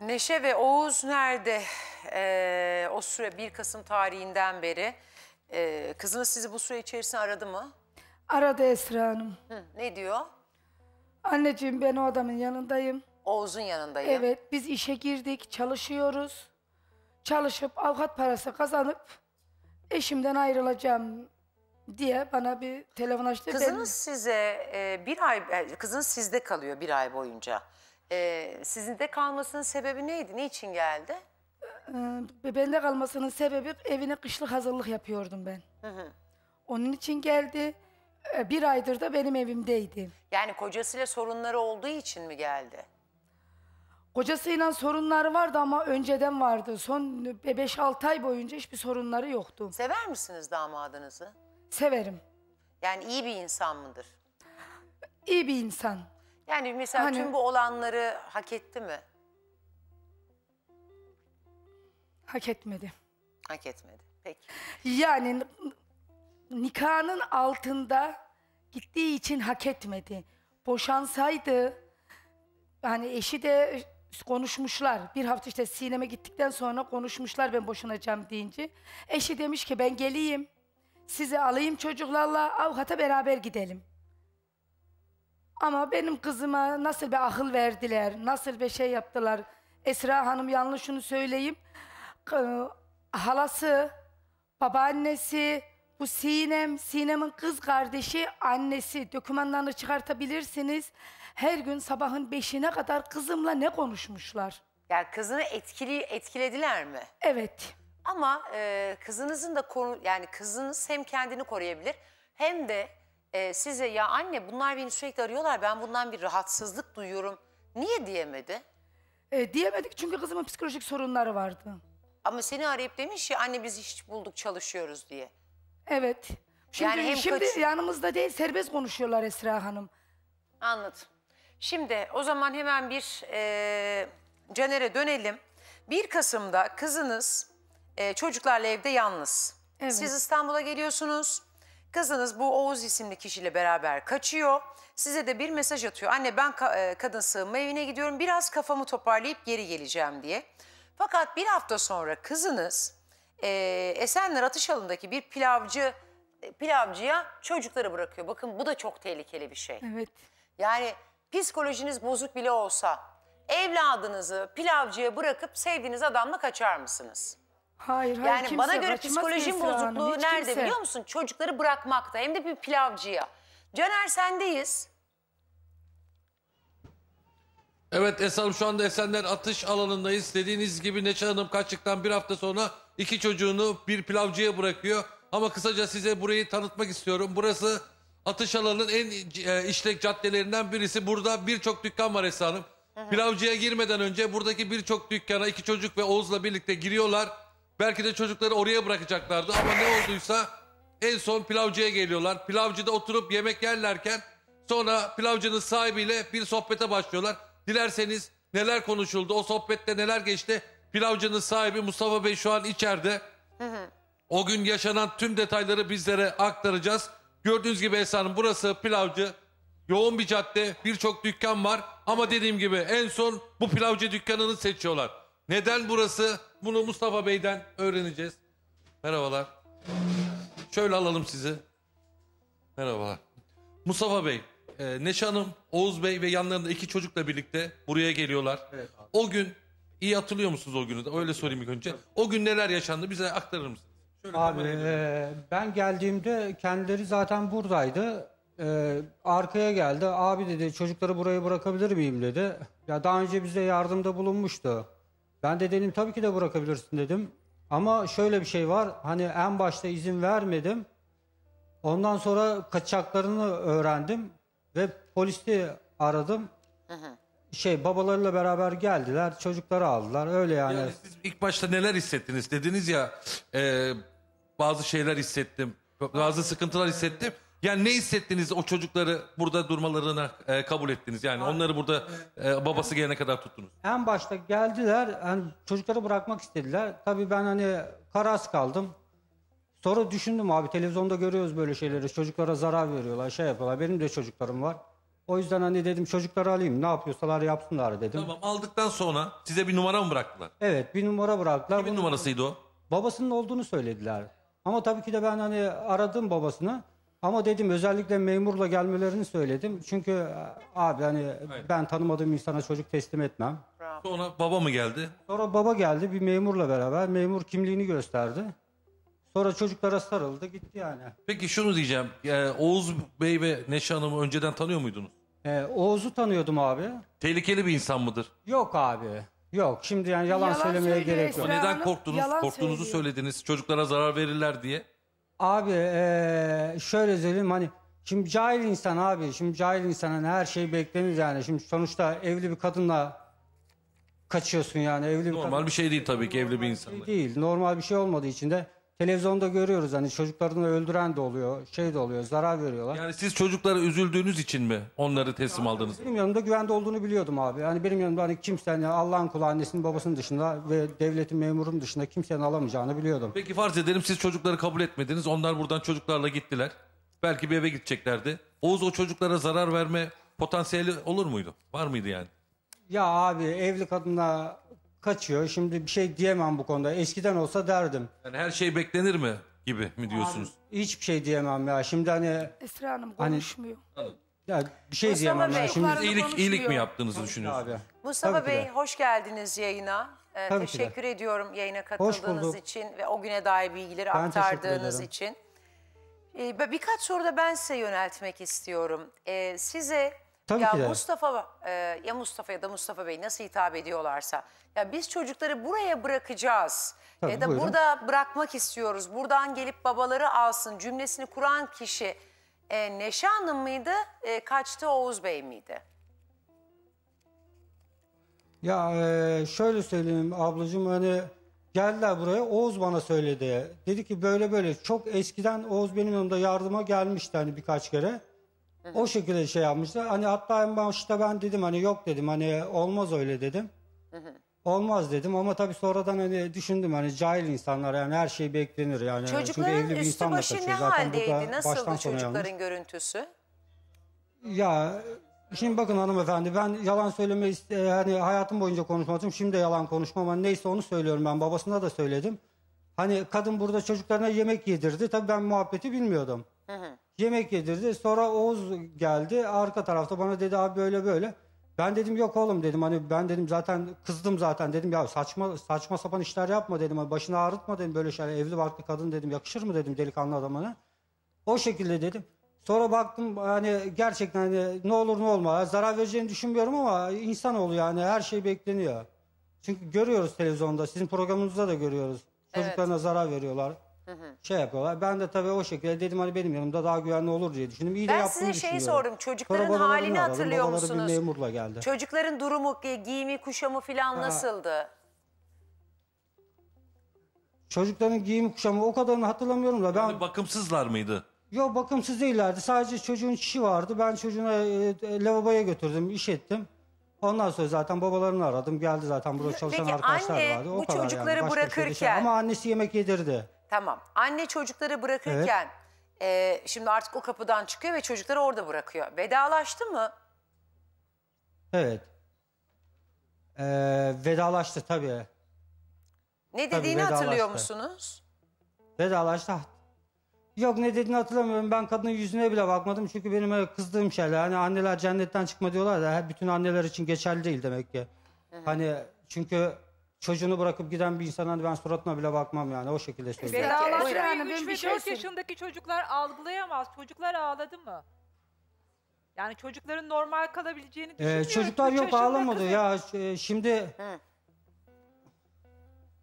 Neşe ve Oğuz nerede? Ee, o süre 1 Kasım tarihinden beri. Ee, kızınız sizi bu süre içerisinde aradı mı? Aradı Esra Hanım. Hı, ne diyor? Anneciğim ben o adamın yanındayım. Oğuz'un yanındayım. Evet biz işe girdik çalışıyoruz. Çalışıp avukat parası kazanıp eşimden ayrılacağım diye bana bir telefon açtı. Kızınız ben... size e, bir ay, e, kızınız sizde kalıyor bir ay boyunca. Ee, sizin de kalmasının sebebi neydi? Niçin geldi? Ee, bende kalmasının sebebi evine kışlık hazırlık yapıyordum ben. Hı hı. Onun için geldi. Ee, bir aydır da benim evimdeydi. Yani kocasıyla sorunları olduğu için mi geldi? Kocasıyla sorunları vardı ama önceden vardı. Son 5-6 ay boyunca hiçbir sorunları yoktu. Sever misiniz damadınızı? Severim. Yani iyi bir insan mıdır? İyi bir insan. Yani mesela hani... tüm bu olanları hak etti mi? Hak etmedi. Hak etmedi. Peki. Yani nikahının altında gittiği için hak etmedi. Boşansaydı hani eşi de konuşmuşlar. Bir hafta işte sineme gittikten sonra konuşmuşlar ben boşanacağım deyince. Eşi demiş ki ben geleyim. Sizi alayım çocuklarla avukata beraber gidelim. Ama benim kızıma nasıl bir akıl verdiler, nasıl bir şey yaptılar. Esra Hanım yanlış şunu söyleyeyim. halası, babaannesi, bu Sinem, Sinem'in kız kardeşi annesi. Dokümanlarını çıkartabilirsiniz. Her gün sabahın beşine kadar kızımla ne konuşmuşlar? Yani kızını etkili etkilediler mi? Evet. Ama e, kızınızın da konu yani kızınız hem kendini koruyabilir hem de e, size ya anne bunlar beni sürekli arıyorlar ben bundan bir rahatsızlık duyuyorum. Niye diyemedi? E, diyemedik çünkü kızımın psikolojik sorunları vardı. Ama seni arayıp demiş ya anne biz iş bulduk çalışıyoruz diye. Evet. Şimdi, Yani hem şimdi kaç- yanımızda değil serbest konuşuyorlar Esra Hanım. Anladım. Şimdi o zaman hemen bir e, Caner'e dönelim. 1 Kasım'da kızınız e, çocuklarla evde yalnız. Evet. Siz İstanbul'a geliyorsunuz. Kızınız bu Oğuz isimli kişiyle beraber kaçıyor. Size de bir mesaj atıyor. Anne ben ka e, kadın sığınma evine gidiyorum. Biraz kafamı toparlayıp geri geleceğim diye. Fakat bir hafta sonra kızınız e, Esenler Atışalındaki bir pilavcı e, pilavcıya çocukları bırakıyor. Bakın bu da çok tehlikeli bir şey. Evet. Yani psikolojiniz bozuk bile olsa evladınızı pilavcıya bırakıp sevdiğiniz adamla kaçar mısınız? Hayır, hayır. Yani kimse bana göre açmaz psikolojim bozukluğu nerede kimse. biliyor musun? Çocukları bırakmakta hem de bir pilavcıya. Caner sendeyiz. Evet Esam şu anda Esenler atış alanındayız. Dediğiniz gibi Neçe Hanım kaçtıktan bir hafta sonra iki çocuğunu bir pilavcıya bırakıyor. Ama kısaca size burayı tanıtmak istiyorum. Burası atış alanının en e, işlek caddelerinden birisi. Burada birçok dükkan var Esra Hanım. Pilavcıya girmeden önce buradaki birçok dükkana iki çocuk ve Oğuz'la birlikte giriyorlar. Belki de çocukları oraya bırakacaklardı ama ne olduysa en son pilavcıya geliyorlar. Pilavcıda oturup yemek yerlerken sonra pilavcının sahibiyle bir sohbete başlıyorlar. Dilerseniz neler konuşuldu, o sohbette neler geçti. Pilavcının sahibi Mustafa Bey şu an içeride. O gün yaşanan tüm detayları bizlere aktaracağız. Gördüğünüz gibi Esra Hanım burası pilavcı. Yoğun bir cadde, birçok dükkan var. Ama dediğim gibi en son bu pilavcı dükkanını seçiyorlar. Neden burası? Bunu Mustafa Bey'den öğreneceğiz. Merhabalar. Şöyle alalım sizi. Merhabalar. Mustafa Bey, e, Neşe Hanım, Oğuz Bey ve yanlarında iki çocukla birlikte buraya geliyorlar. Evet abi. O gün iyi hatırlıyor musunuz o günü? de? Öyle sorayım ilk önce. O gün neler yaşandı bize aktarır mısınız? Şöyle Abi e, ben geldiğimde kendileri zaten buradaydı. E, arkaya geldi. Abi dedi çocukları buraya bırakabilir miyim dedi. Ya daha önce bize yardımda bulunmuştu. Ben de dedim tabii ki de bırakabilirsin dedim. Ama şöyle bir şey var. Hani en başta izin vermedim. Ondan sonra kaçaklarını öğrendim ve polisi aradım. Hı hı. Şey babalarıyla beraber geldiler. Çocukları aldılar. Öyle yani. Yani siz ilk başta neler hissettiniz? Dediniz ya e, bazı şeyler hissettim. Bazı sıkıntılar hissettim. Yani ne hissettiniz o çocukları burada durmalarına e, kabul ettiniz? Yani onları burada e, babası gelene kadar tuttunuz. En başta geldiler yani çocukları bırakmak istediler. Tabii ben hani karas kaldım. Sonra düşündüm abi televizyonda görüyoruz böyle şeyleri. Çocuklara zarar veriyorlar şey yapıyorlar. Benim de çocuklarım var. O yüzden hani dedim çocukları alayım ne yapıyorsalar yapsınlar dedim. Tamam aldıktan sonra size bir numara mı bıraktılar? Evet bir numara bıraktılar. Kimin numarasıydı o? babasının olduğunu söylediler. Ama tabii ki de ben hani aradım babasını. Ama dedim özellikle memurla gelmelerini söyledim. Çünkü e, abi hani Aynen. ben tanımadığım insana çocuk teslim etmem. Sonra baba mı geldi? Sonra baba geldi bir memurla beraber. Memur kimliğini gösterdi. Sonra çocuklara sarıldı gitti yani. Peki şunu diyeceğim. Ee, Oğuz Bey ve Neşe Hanım'ı önceden tanıyor muydunuz? Ee, Oğuz'u tanıyordum abi. Tehlikeli bir insan mıdır? Yok abi. Yok şimdi yani yalan, yalan söylemeye gerek yok. Neden korktunuz? Yalan Korktuğunuzu söylüyor. söylediniz. Çocuklara zarar verirler diye. Abi ee, şöyle söyleyeyim hani şimdi cahil insan abi şimdi cahil insana her şey beklenir yani. Şimdi sonuçta evli bir kadınla kaçıyorsun yani evli bir Normal kadın- bir şey değil tabii ki evli bir insan şey Değil normal bir şey olmadığı için de Televizyonda görüyoruz hani çocuklarını öldüren de oluyor, şey de oluyor, zarar veriyorlar. Yani siz çocuklara üzüldüğünüz için mi onları teslim aldınız? Benim yanımda güvende olduğunu biliyordum abi. Yani benim yanımda hani kimsenin yani Allah'ın kulu annesinin babasının dışında ve devletin memurunun dışında kimsenin alamayacağını biliyordum. Peki farz edelim siz çocukları kabul etmediniz. Onlar buradan çocuklarla gittiler. Belki bir eve gideceklerdi. Oğuz o çocuklara zarar verme potansiyeli olur muydu? Var mıydı yani? Ya abi evli kadınla kaçıyor. Şimdi bir şey diyemem bu konuda. Eskiden olsa derdim. Yani her şey beklenir mi gibi mi diyorsunuz? Abi, hiçbir şey diyemem ya. Şimdi hani... Esra Hanım hani- konuşmuyor. Ya bir şey Mustafa diyemem Bey, ya. Şimdi Pardon, İyilik, iyilik mi yaptığınızı düşünüyorsunuz? abi. Mustafa Tabii Bey de. hoş geldiniz yayına. Ee, Tabii ki de. teşekkür ediyorum yayına katıldığınız için ve o güne dair bilgileri Ben aktardığınız için. Ee, birkaç soru da ben size yöneltmek istiyorum. Ee, size Tabii ya ki de. Mustafa e, ya Mustafa ya da Mustafa Bey nasıl hitap ediyorlarsa ya biz çocukları buraya bırakacağız Tabii, ya da buyurun. burada bırakmak istiyoruz. Buradan gelip babaları alsın cümlesini kuran kişi e, Neşe Hanım mıydı? E, kaçtı Oğuz Bey miydi? Ya e, şöyle söyleyeyim ablacığım hani geldiler buraya Oğuz bana söyledi. Dedi ki böyle böyle çok eskiden Oğuz benim yanımda yardıma gelmişti hani birkaç kere. Evet. O şekilde şey yapmıştı. Hani hatta en başta ben dedim hani yok dedim hani olmaz öyle dedim. Hı hı. Olmaz dedim ama tabii sonradan hani düşündüm hani cahil insanlar yani her şey beklenir yani. Çocukların Çünkü üstü başı ne Zaten haldeydi? Nasıldı çocukların yanlış. görüntüsü? Ya şimdi bakın hanımefendi ben yalan söyleme hani hayatım boyunca konuşmadım. Şimdi de yalan konuşmam ama neyse onu söylüyorum ben babasına da söyledim. Hani kadın burada çocuklarına yemek yedirdi. Tabii ben muhabbeti bilmiyordum. Hı hı. Yemek yedirdi. Sonra Oğuz geldi. Arka tarafta bana dedi abi böyle böyle. Ben dedim yok oğlum dedim hani ben dedim zaten kızdım zaten dedim ya saçma saçma sapan işler yapma dedim. Hani başını ağrıtma dedim böyle şeyler evli barklı kadın dedim yakışır mı dedim delikanlı adamına. O şekilde dedim. Sonra baktım hani gerçekten hani ne olur ne olma zarar vereceğini düşünmüyorum ama insan oluyor yani her şey bekleniyor. Çünkü görüyoruz televizyonda sizin programınızda da görüyoruz. Çocuklarına zarar veriyorlar. Hı hı. Şey yapıyorlar. Ben de tabii o şekilde dedim hani benim yanımda daha güvenli olur diye düşündüm. İyi de ben size şeyi sordum. Çocukların Sonra halini hatırlıyor musunuz? bir memurla geldi. Çocukların durumu, e, giyimi, kuşamı falan Ha. nasıldı? Çocukların giyim kuşamı o kadarını hatırlamıyorum da ben... Yani bakımsızlar mıydı? Yok bakımsız değillerdi. Sadece çocuğun çişi vardı. Ben çocuğuna e, e, lavaboya götürdüm, iş ettim. Ondan sonra zaten babalarını aradım. Geldi zaten burada çalışan Peki arkadaşlar anne vardı. O bu kadar yani. çocukları Başka bir şey Ama annesi yemek yedirdi. Tamam. Anne çocukları bırakırken e, şimdi artık o kapıdan çıkıyor ve çocukları orada bırakıyor. Vedalaştı mı? Evet. Ee, vedalaştı tabii. Ne Tabii, dediğini hatırlıyor vedalaştı. musunuz? Vedalaştı. Yok ne dediğini hatırlamıyorum. Ben kadının yüzüne bile bakmadım. Çünkü benim kızdığım şeyler. Hani anneler cennetten çıkma diyorlar da her- bütün anneler için geçerli değil demek ki. Hani çünkü çocuğunu bırakıp giden bir insanın hani ben suratına bile bakmam yani o şekilde söylüyorum. Vedalaşır yani ben 3 ve 4 söyleyeyim. yaşındaki çocuklar algılayamaz. Çocuklar ağladı mı? Yani çocukların normal kalabileceğini Ee, düşünmüyorum. çocuklar yok ağlamadı ya e, şimdi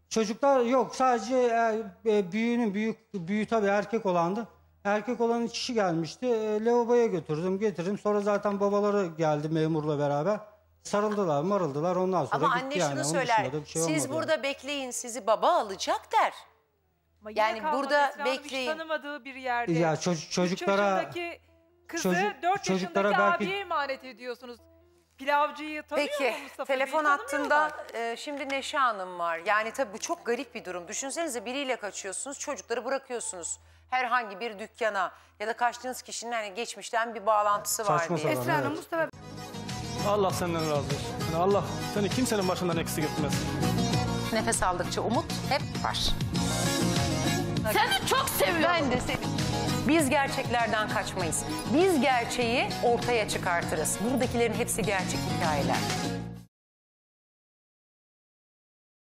çocuklar yok sadece e, e, büyüğünün büyük büyüğü tabii erkek olandı. Erkek olanın kişi gelmişti. E, lavaboya götürdüm, getirdim. Sonra zaten babaları geldi memurla beraber. Sarıldılar, marıldılar ondan sonra Ama anne gitti yani. şunu Onun söyler, şey siz burada yani. bekleyin sizi baba alacak der. Ama Yani burada bekleyin. tanımadığı bir yerde. Ya ço- çocuklara- kızı Çocuk- 4 yaşındaki belki- abiye emanet ediyorsunuz. Pilavcıyı tanıyor Peki mu Mustafa Bey? telefon Tanımıyorlar. e, şimdi Neşe Hanım var. Yani tabii bu çok garip bir durum. Düşünsenize biriyle kaçıyorsunuz çocukları bırakıyorsunuz. Herhangi bir dükkana ya da kaçtığınız kişinin hani geçmişten bir bağlantısı var diye. Esra Hanım, evet. Mustafa Allah senden razı olsun. Allah seni kimsenin başından eksik etmez. Nefes aldıkça umut hep var. Seni çok seviyorum. Ben de seni. Biz gerçeklerden kaçmayız. Biz gerçeği ortaya çıkartırız. Buradakilerin hepsi gerçek hikayeler.